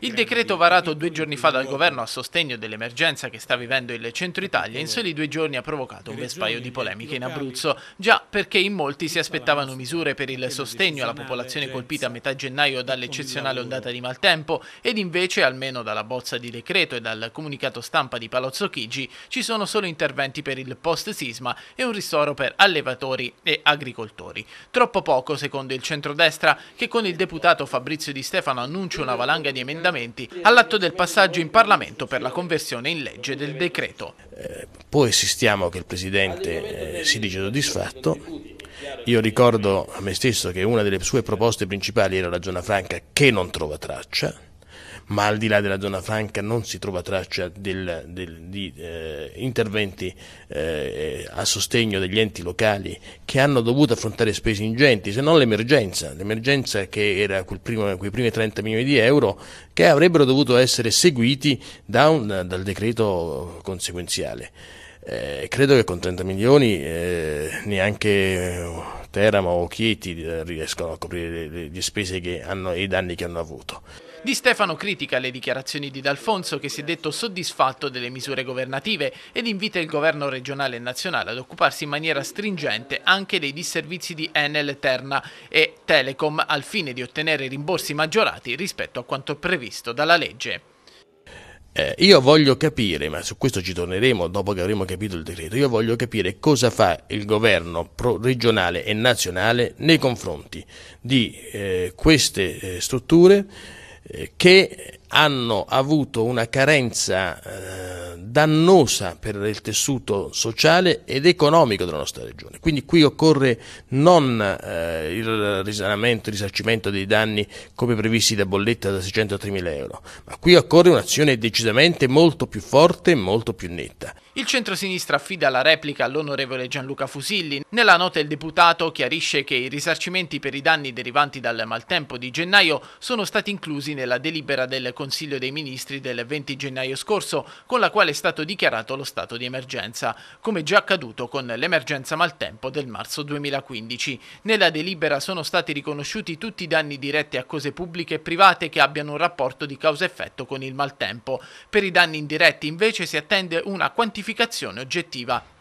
Il decreto varato due giorni fa dal governo a sostegno dell'emergenza che sta vivendo il centro Italia in soli due giorni ha provocato un vespaio di polemiche in Abruzzo, già perché in molti si aspettavano misure per il sostegno alla popolazione cioè, colpita a metà gennaio dall'eccezionale ondata di maltempo ed invece, almeno dalla bozza di decreto e dal comunicato stampa di Palazzo Chigi, ci sono solo interventi per il post-sisma e un ristoro per allevatori e agricoltori. Troppo poco, secondo il centrodestra, che con il deputato Fabrizio Di Stefano annuncia una valanga di emergenza emendamenti all'atto del passaggio in Parlamento per la conversione in legge del decreto. Eh, poi assistiamo che il Presidente eh, si dice soddisfatto. Io ricordo a me stesso che una delle sue proposte principali era la zona franca che non trova traccia ma al di là della zona franca non si trova traccia del, del, di eh, interventi eh, a sostegno degli enti locali che hanno dovuto affrontare spese ingenti, se non l'emergenza, l'emergenza che era quel primo, quei primi 30 milioni di euro che avrebbero dovuto essere seguiti da un, dal decreto conseguenziale. Eh, credo che con 30 milioni eh, neanche Teramo o Chieti eh, riescono a coprire le, le, spese che hanno, e i danni che hanno avuto. Di Stefano critica le dichiarazioni di D'Alfonso che si è detto soddisfatto delle misure governative ed invita il governo regionale e nazionale ad occuparsi in maniera stringente anche dei disservizi di Enel, Terna e Telecom al fine di ottenere rimborsi maggiorati rispetto a quanto previsto dalla legge. Eh, io voglio capire, ma su questo ci torneremo dopo che avremo capito il decreto, io voglio capire cosa fa il governo regionale e nazionale nei confronti di eh, queste eh, strutture che hanno avuto una carenza eh, dannosa per il tessuto sociale ed economico della nostra regione. Quindi qui occorre non eh, il risanamento, il risarcimento dei danni come previsti da bolletta da 600 a 3.000 euro, ma qui occorre un'azione decisamente molto più forte e molto più netta. Il centrosinistra affida la replica all'onorevole Gianluca Fusilli. Nella nota il deputato chiarisce che i risarcimenti per i danni derivanti dal maltempo di gennaio sono stati inclusi nella delibera del Consiglio dei Ministri del 20 gennaio scorso, con la quale è stato dichiarato lo stato di emergenza, come già accaduto con l'emergenza maltempo del marzo 2015. Nella delibera sono stati riconosciuti tutti i danni diretti a cose pubbliche e private che abbiano un rapporto di causa-effetto con il maltempo. Per i danni indiretti invece si attende una quantificazione quantificazione oggettiva